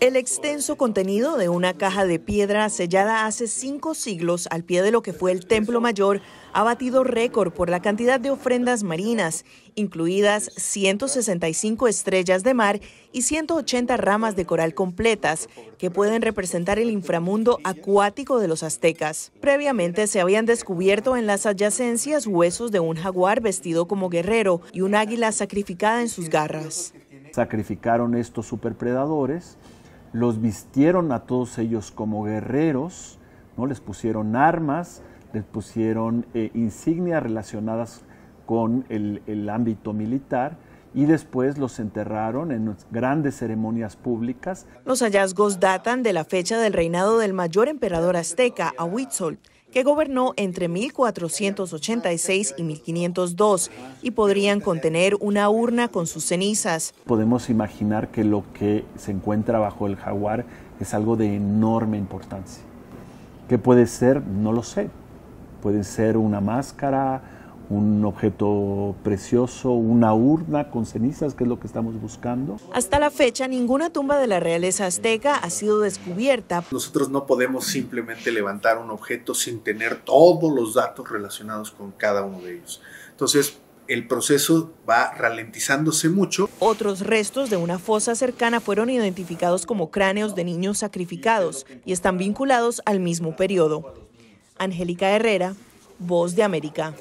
El extenso contenido de una caja de piedra sellada hace cinco siglos al pie de lo que fue el Templo Mayor ha batido récord por la cantidad de ofrendas marinas, incluidas 165 estrellas de mar y 180 ramas de coral completas, que pueden representar el inframundo acuático de los aztecas. Previamente se habían descubierto en las adyacencias huesos de un jaguar vestido como guerrero y un águila sacrificada en sus garras sacrificaron estos superpredadores, los vistieron a todos ellos como guerreros, ¿no? les pusieron armas, les pusieron eh, insignias relacionadas con el ámbito militar, y después los enterraron en grandes ceremonias públicas. Los hallazgos datan de la fecha del reinado del mayor emperador azteca, Ahuitzol, que gobernó entre 1486 y 1502 y podrían contener una urna con sus cenizas. Podemos imaginar que lo que se encuentra bajo el jaguar es algo de enorme importancia. ¿Qué puede ser? No lo sé. Puede ser una máscara, un objeto precioso, una urna con cenizas, que es lo que estamos buscando. Hasta la fecha, ninguna tumba de la realeza azteca ha sido descubierta. Nosotros no podemos simplemente levantar un objeto sin tener todos los datos relacionados con cada uno de ellos. Entonces, el proceso va ralentizándose mucho. Otros restos de una fosa cercana fueron identificados como cráneos de niños sacrificados y están vinculados al mismo periodo. Angélica Herrera, Voz de América.